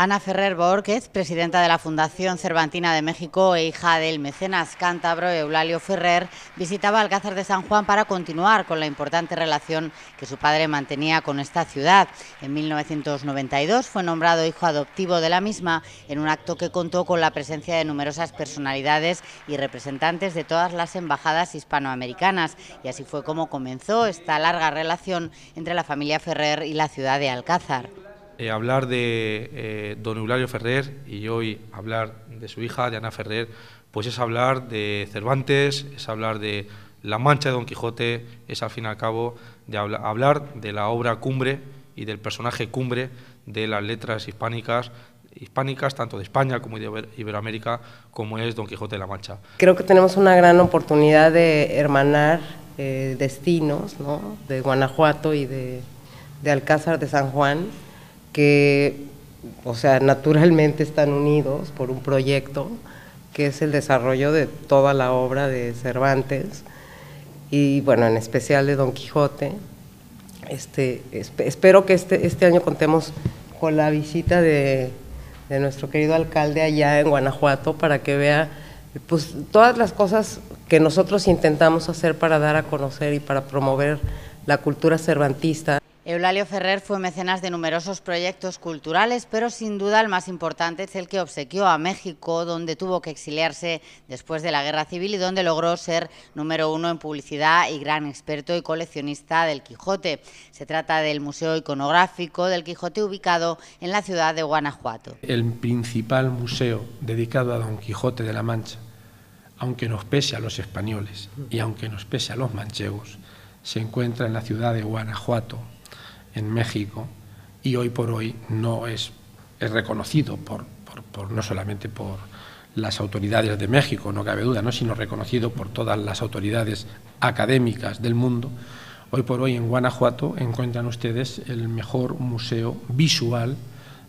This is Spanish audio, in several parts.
Ana Ferrer Borquez, presidenta de la Fundación Cervantina de México e hija del mecenas cántabro Eulalio Ferrer, visitaba Alcázar de San Juan para continuar con la importante relación que su padre mantenía con esta ciudad. En 1992 fue nombrado hijo adoptivo de la misma en un acto que contó con la presencia de numerosas personalidades y representantes de todas las embajadas hispanoamericanas y así fue como comenzó esta larga relación entre la familia Ferrer y la ciudad de Alcázar. Eh, hablar de eh, don Eulario Ferrer y hoy hablar de su hija, Diana Ferrer, pues es hablar de Cervantes, es hablar de La Mancha de Don Quijote, es al fin y al cabo de hablar de la obra cumbre y del personaje cumbre de las letras hispánicas, hispánicas, tanto de España como de Iberoamérica, como es Don Quijote de la Mancha. Creo que tenemos una gran oportunidad de hermanar eh, destinos ¿no? de Guanajuato y de, de Alcázar de San Juan que, o sea, naturalmente están unidos por un proyecto que es el desarrollo de toda la obra de Cervantes y, bueno, en especial de Don Quijote. Este, espero que este, este año contemos con la visita de, de nuestro querido alcalde allá en Guanajuato para que vea pues, todas las cosas que nosotros intentamos hacer para dar a conocer y para promover la cultura cervantista Eulalio Ferrer fue mecenas de numerosos proyectos culturales, pero sin duda el más importante es el que obsequió a México, donde tuvo que exiliarse después de la Guerra Civil y donde logró ser número uno en publicidad y gran experto y coleccionista del Quijote. Se trata del Museo Iconográfico del Quijote ubicado en la ciudad de Guanajuato. El principal museo dedicado a Don Quijote de la Mancha, aunque nos pese a los españoles y aunque nos pese a los manchegos, se encuentra en la ciudad de Guanajuato, en México y hoy por hoy no es, reconocido por, por, por, no solamente por las autoridades de México, no cabe duda, ¿no? sino reconocido por todas las autoridades académicas del mundo. Hoy por hoy en Guanajuato encuentran ustedes el mejor museo visual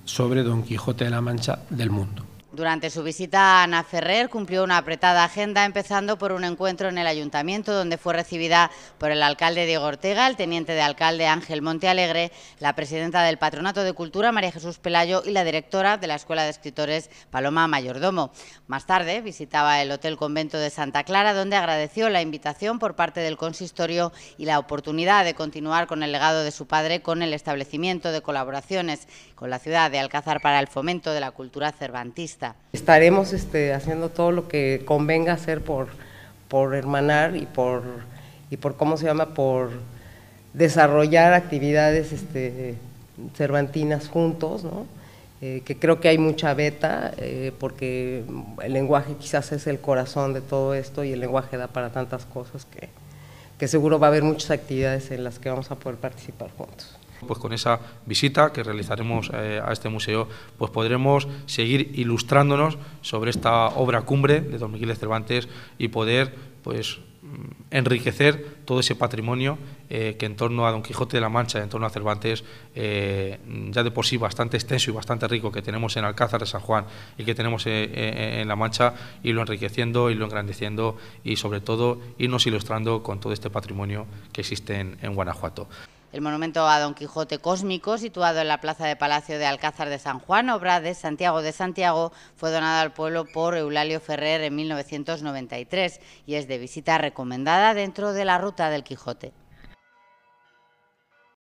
sobre Don Quijote de la Mancha del mundo. Durante su visita a Ana Ferrer cumplió una apretada agenda, empezando por un encuentro en el ayuntamiento, donde fue recibida por el alcalde Diego Ortega, el teniente de alcalde Ángel Montealegre, la presidenta del Patronato de Cultura, María Jesús Pelayo, y la directora de la Escuela de Escritores, Paloma Mayordomo. Más tarde visitaba el Hotel Convento de Santa Clara, donde agradeció la invitación por parte del consistorio y la oportunidad de continuar con el legado de su padre con el establecimiento de colaboraciones con la ciudad de Alcázar para el fomento de la cultura cervantista. Estaremos este, haciendo todo lo que convenga hacer por, hermanar y por, y por, ¿cómo se llama?, por desarrollar actividades este, cervantinas juntos, eh, que creo que hay mucha beta, eh, porque el lenguaje quizás es el corazón de todo esto y el lenguaje da para tantas cosas que seguro va a haber muchas actividades en las que vamos a poder participar juntos. Pues con esa visita que realizaremos eh, a este museo, pues podremos seguir ilustrándonos sobre esta obra cumbre de Don Miguel de Cervantes y poder pues mm, enriquecer todo ese patrimonio eh, que en torno a Don Quijote de la Mancha, en torno a Cervantes, eh, ya de por sí bastante extenso y bastante rico que tenemos en Alcázar de San Juan y que tenemos en la Mancha, y lo enriqueciendo y lo engrandeciendo y sobre todo irnos ilustrando con todo este patrimonio que existe en Guanajuato. El monumento a Don Quijote Cósmico, situado en la plaza de Palacio de Alcázar de San Juan, obra de Santiago de Santiago, fue donado al pueblo por Eulalio Ferrer en 1993 y es de visita recomendada dentro de la ruta del Quijote.